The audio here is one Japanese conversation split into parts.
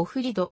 オフリド。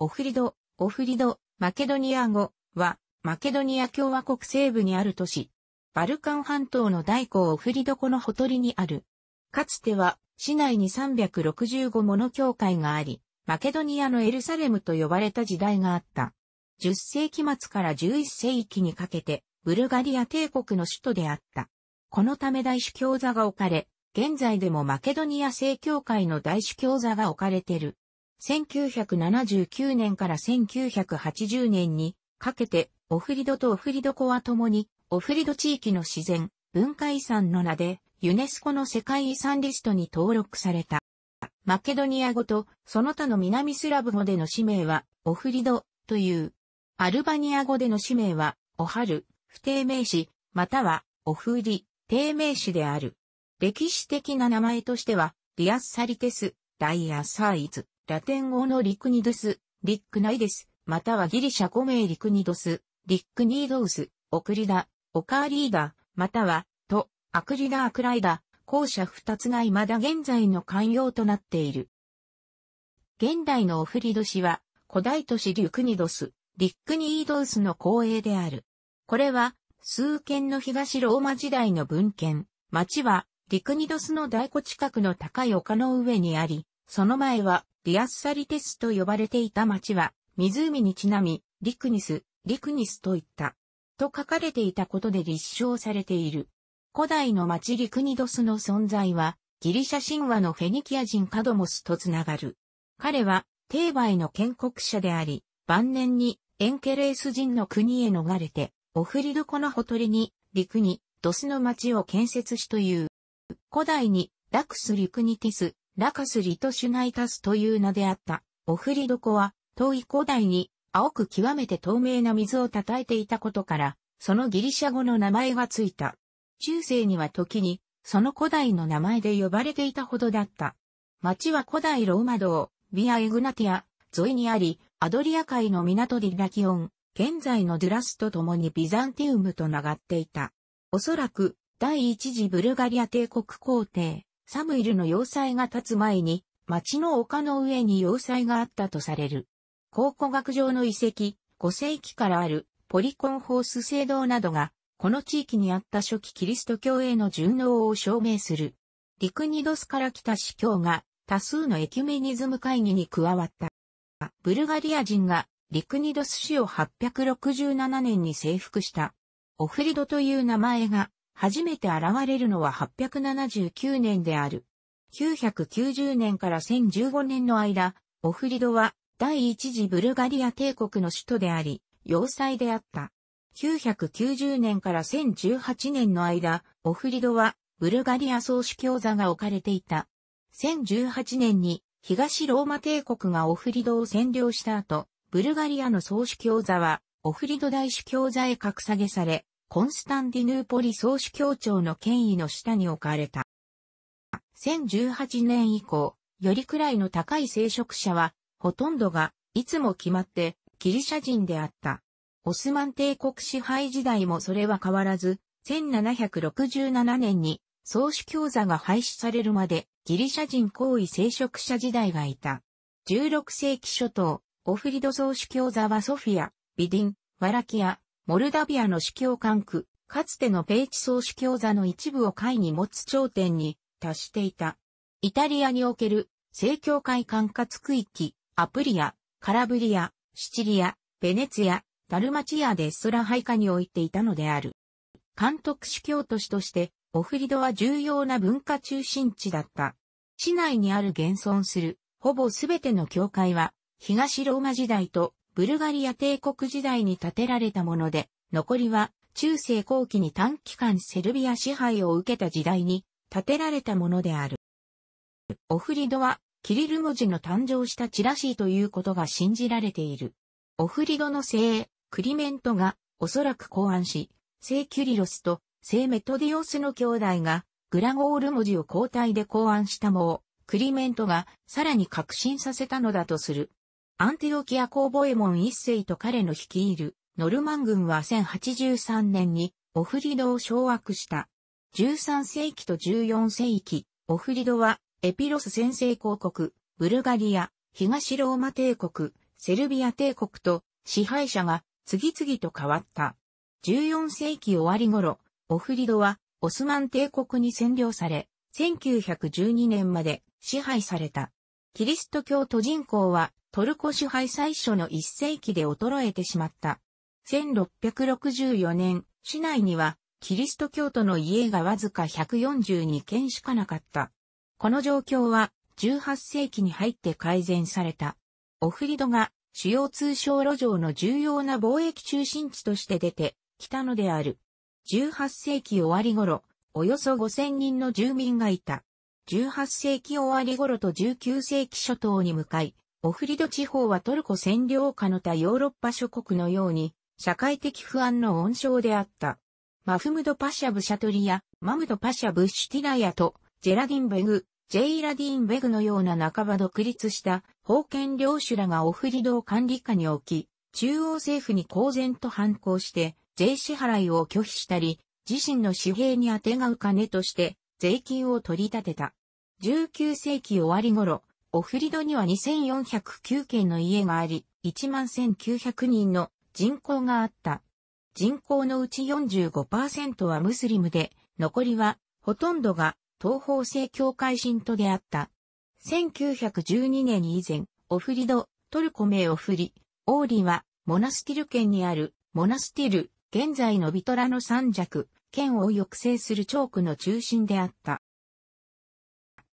オフリド、オフリド、マケドニア語は、マケドニア共和国西部にある都市。バルカン半島の大港オフリド湖のほとりにある。かつては、市内に365もの教会があり、マケドニアのエルサレムと呼ばれた時代があった。10世紀末から11世紀にかけて、ブルガリア帝国の首都であった。このため大主教座が置かれ、現在でもマケドニア正教会の大主教座が置かれてる。1979年から1980年にかけてオフリドとオフリド湖は共にオフリド地域の自然、文化遺産の名でユネスコの世界遺産リストに登録された。マケドニア語とその他の南スラブ語での氏名はオフリドという。アルバニア語での氏名はオハル、不定名詞、またはオフリ、定名詞である。歴史的な名前としては、ディアスサリテス、ダイアサイズ、ラテン語のリクニドス、リックナイデス、またはギリシャ語名リクニドス、リックニードウス、オクリダ、オカーリーダ、または、と、アクリダアクライダ、後者二つが未だ現在の慣用となっている。現代のオフリド氏は、古代都市リュクニドス、リックニードウスの公営である。これは、数件の東ローマ時代の文献、町はリクニドスの大湖近くの高い丘の上にあり、その前はリアスサリテスと呼ばれていた町は、湖にちなみ、リクニス、リクニスといった。と書かれていたことで立証されている。古代の町リクニドスの存在は、ギリシャ神話のフェニキア人カドモスとつながる。彼は、テーバイの建国者であり、晩年にエンケレース人の国へ逃れて、オフリドコのほとりに、陸に、ドスの町を建設しという。古代に、ラクス・リクニティス、ラカス・リトシュナイタスという名であった、オフリドコは、遠い古代に、青く極めて透明な水を叩いていたことから、そのギリシャ語の名前がついた。中世には時に、その古代の名前で呼ばれていたほどだった。町は古代ローマ道、ビア・エグナティア、沿いにあり、アドリア海の港ディラキオン、現在のドゥラスと共にビザンティウムと流っていた。おそらく、第一次ブルガリア帝国皇帝、サムイルの要塞が建つ前に、町の丘の上に要塞があったとされる。考古学上の遺跡、5世紀からあるポリコンホース聖堂などが、この地域にあった初期キリスト教への順応を証明する。リクニドスから来た司教が多数のエキュメニズム会議に加わった。ブルガリア人がリクニドス氏を867年に征服した。オフリドという名前が初めて現れるのは879年である。990年から1015年の間、オフリドは第一次ブルガリア帝国の首都であり、要塞であった。990年から1018年の間、オフリドはブルガリア総主教座が置かれていた。1018年に東ローマ帝国がオフリドを占領した後、ブルガリアの総主教座はオフリド大主教座へ格下げされ、コンスタンディヌーポリ総主教庁の権威の下に置かれた。1018年以降、よりくらいの高い聖職者は、ほとんどが、いつも決まって、ギリシャ人であった。オスマン帝国支配時代もそれは変わらず、1767年に、総主教座が廃止されるまで、ギリシャ人高位聖職者時代がいた。16世紀初頭、オフリド総主教座はソフィア、ビディン、ワラキア、モルダビアの司教管区、かつてのペイチ総司教座の一部を会に持つ頂点に達していた。イタリアにおける正教会管轄区域、アプリア、カラブリア、シチリア、ベネツィダルマチアでスラ配下に置いていたのである。監督主教都市として、オフリドは重要な文化中心地だった。市内にある現存する、ほぼすべての教会は、東ローマ時代とブルガリア帝国時代に建てられたもので、残りは中世後期に短期間セルビア支配を受けた時代に建てられたものである。オフリドはキリル文字の誕生したチラシということが信じられている。オフリドの精鋭、クリメントがおそらく考案し、聖キュリロスと聖メトディオスの兄弟がグラゴール文字を交代で考案したもをクリメントがさらに革新させたのだとするアンティオキア公ボエモン一世と彼の率いるノルマン軍は1083年にオフリドを掌握した。13世紀と14世紀、オフリドはエピロス先制公国、ブルガリア、東ローマ帝国、セルビア帝国と支配者が次々と変わった。14世紀終わり頃、オフリドはオスマン帝国に占領され、1912年まで支配された。キリスト教徒人口はトルコ支配最初の1世紀で衰えてしまった。1664年、市内には、キリスト教徒の家がわずか142軒しかなかった。この状況は、18世紀に入って改善された。オフリドが、主要通商路上の重要な貿易中心地として出て、きたのである。18世紀終わり頃、およそ5000人の住民がいた。18世紀終わり頃と19世紀初頭に向かい、オフリド地方はトルコ占領下の他ヨーロッパ諸国のように、社会的不安の温床であった。マフムド・パシャ・ブシャトリや、マムド・パシャ・ブシュティラヤと、ジェラディン・ベグ、ジェイラディン・ベグのような半ば独立した封建領主らがオフリドを管理下に置き、中央政府に公然と反抗して、税支払いを拒否したり、自身の紙幣にあてがう金として、税金を取り立てた。19世紀終わり頃、オフリドには2409軒の家があり、11900人の人口があった。人口のうち45%はムスリムで、残りはほとんどが東方正教会信徒であった。1912年以前、オフリド、トルコ名オフリ、オーリはモナスティル県にあるモナスティル、現在のビトラの三弱、県を抑制するチョークの中心であった。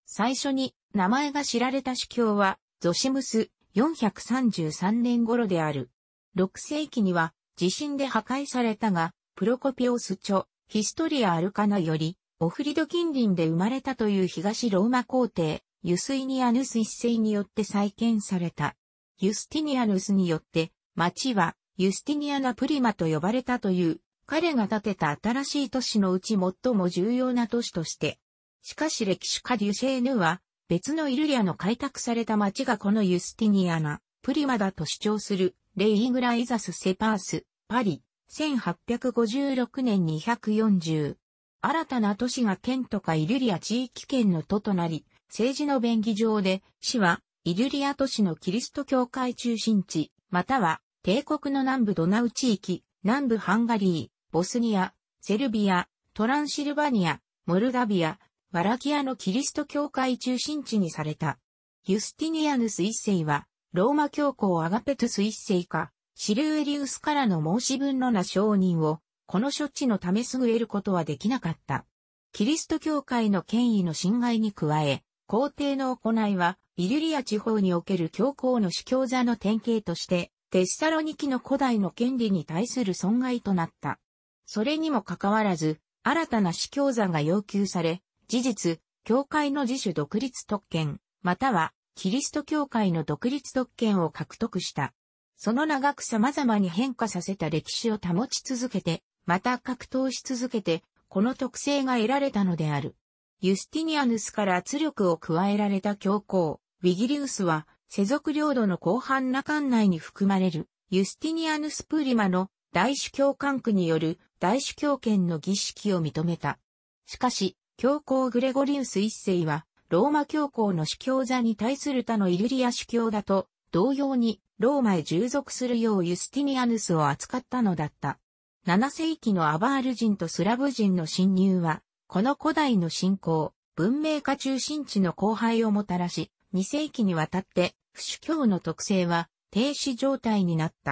最初に名前が知られた主教は、ゾシムス433年頃である。6世紀には地震で破壊されたが、プロコピオス著、ヒストリア・アルカナより、オフリド近隣で生まれたという東ローマ皇帝、ユスイニアヌス一世によって再建された。ユスティニアヌスによって、町はユスティニアナプリマと呼ばれたという、彼が建てた新しい都市のうち最も重要な都市として。しかし歴史家デュシェーヌは、別のイルリアの開拓された町がこのユスティニアナ、プリマだと主張する、レイグライザス・セパース、パリ、1856年240。新たな都市が県とかイルリア地域圏の都となり、政治の便宜上で、市は、イルリア都市のキリスト教会中心地、または、帝国の南部ドナウ地域、南部ハンガリー、ボスニア、セルビア、トランシルバニア、モルダビア、ワラキアのキリスト教会中心地にされた。ユスティニアヌス一世は、ローマ教皇アガペトゥス一世か、シルエリウスからの申し分のな承認を、この処置のためすぐ得ることはできなかった。キリスト教会の権威の侵害に加え、皇帝の行いは、イリュリア地方における教皇の主教座の典型として、テッサロニキの古代の権利に対する損害となった。それにもかかわらず、新たな主教座が要求され、事実、教会の自主独立特権、または、キリスト教会の独立特権を獲得した。その長く様々に変化させた歴史を保ち続けて、また格闘し続けて、この特性が得られたのである。ユスティニアヌスから圧力を加えられた教皇、ウィギリウスは、世俗領土の広範な館内に含まれる、ユスティニアヌスプーリマの大主教管区による大主教権の儀式を認めた。しかし、教皇グレゴリウス一世は、ローマ教皇の主教座に対する他のイルリア主教だと、同様に、ローマへ従属するようユスティニアヌスを扱ったのだった。7世紀のアバール人とスラブ人の侵入は、この古代の信仰、文明化中心地の荒廃をもたらし、2世紀にわたって、不主教の特性は停止状態になった。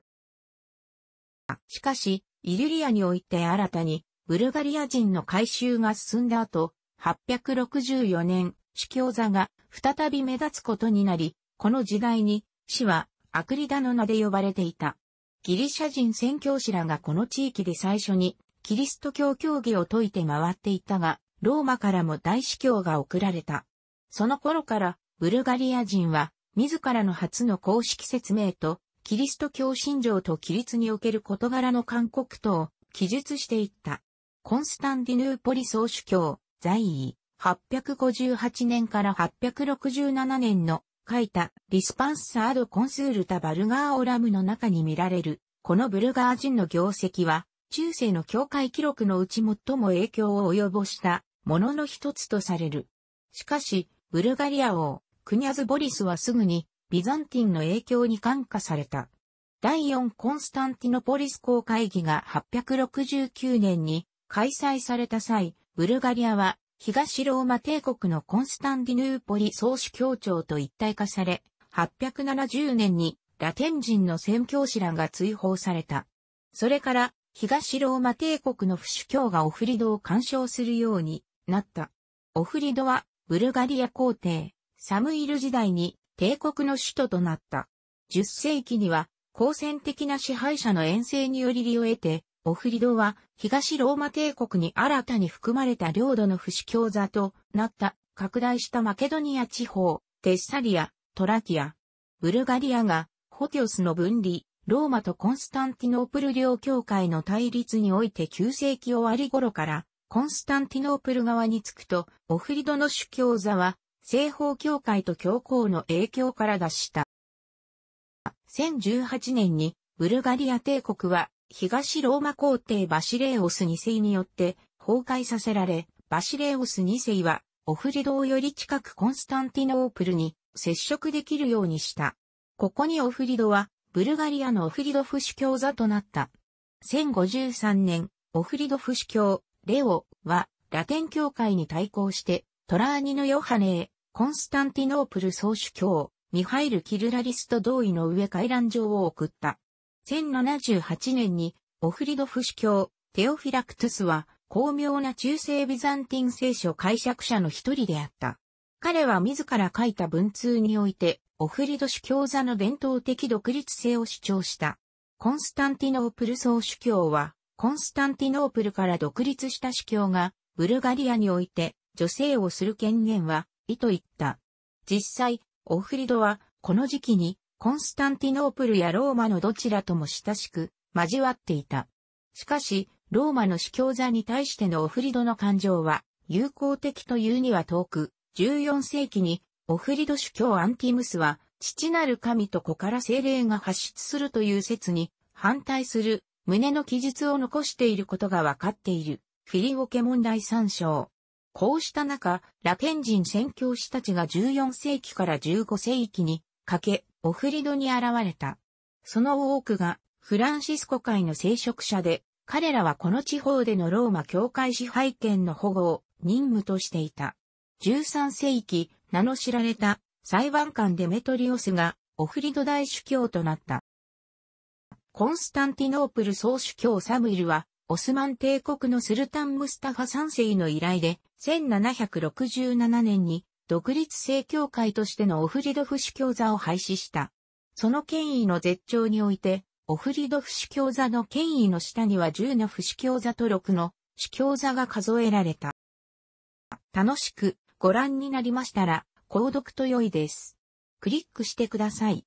しかし、イルリアにおいて新たに、ブルガリア人の改修が進んだ後、864年、司教座が再び目立つことになり、この時代に、死はアクリダの名で呼ばれていた。ギリシャ人宣教師らがこの地域で最初に、キリスト教教義を説いて回っていたが、ローマからも大司教が送られた。その頃から、ブルガリア人は、自らの初の公式説明と、キリスト教信条と規律における事柄の勧告とを記述していった。コンスタンディヌーポリ総主教、在位、858年から867年の書いたリスパンサードコンスールタバルガーオラムの中に見られる、このブルガー人の業績は、中世の教会記録のうち最も影響を及ぼしたものの一つとされる。しかし、ブルガリア王、クニャズ・ボリスはすぐに、ビザンティンの影響に感化された。第4コンスタンティノポリス公会議が869年に開催された際、ブルガリアは東ローマ帝国のコンスタンディヌーポリ総主教庁と一体化され、870年にラテン人の宣教師らが追放された。それから東ローマ帝国の不主教がオフリドを干渉するようになった。オフリドはブルガリア皇帝、サムイル時代に帝国の首都となった。10世紀には、好戦的な支配者の遠征により利を得て、オフリドは、東ローマ帝国に新たに含まれた領土の不死教座となった、拡大したマケドニア地方、テッサリア、トラキア、ブルガリアが、ホテオスの分離、ローマとコンスタンティノープル領教会の対立において9世紀終わり頃から、コンスタンティノープル側につくと、オフリドの主教座は、西方教会と教皇の影響から脱した。1018年に、ブルガリア帝国は東ローマ皇帝バシレオス2世によって崩壊させられ、バシレオス2世はオフリドをより近くコンスタンティノープルに接触できるようにした。ここにオフリドはブルガリアのオフリドフ主教座となった。1053年、オフリドフ主教、レオはラテン教会に対抗してトラーニのヨハネー、コンスタンティノープル総主教、ミハイル・キルラリスト同意の上回覧状を送った。1078年に、オフリドフ主教、テオフィラクトゥスは、巧妙な中世ビザンティン聖書解釈者の一人であった。彼は自ら書いた文通において、オフリド主教座の伝統的独立性を主張した。コンスタンティノープル総主教は、コンスタンティノープルから独立した主教が、ブルガリアにおいて、女性をする権限は、意と言った。実際、オフリドは、この時期に、コンスタンティノープルやローマのどちらとも親しく交わっていた。しかし、ローマの司教座に対してのオフリドの感情は、友好的というには遠く、14世紀にオフリド主教アンティムスは、父なる神と子から精霊が発出するという説に反対する胸の記述を残していることが分かっている。フィリオケ問題参照。こうした中、ラテン人宣教師たちが14世紀から15世紀にかけ、オフリドに現れた。その多くがフランシスコ会の聖職者で、彼らはこの地方でのローマ教会支配権の保護を任務としていた。13世紀、名の知られた裁判官デメトリオスがオフリド大主教となった。コンスタンティノープル総主教サムイルは、オスマン帝国のスルタンムスタファ3世の依頼で、1767年に独立正教会としてのオフリドフ主教座を廃止した。その権威の絶頂において、オフリドフ主教座の権威の下には10の不主教座と6の主教座が数えられた。楽しくご覧になりましたら、購読と良いです。クリックしてください。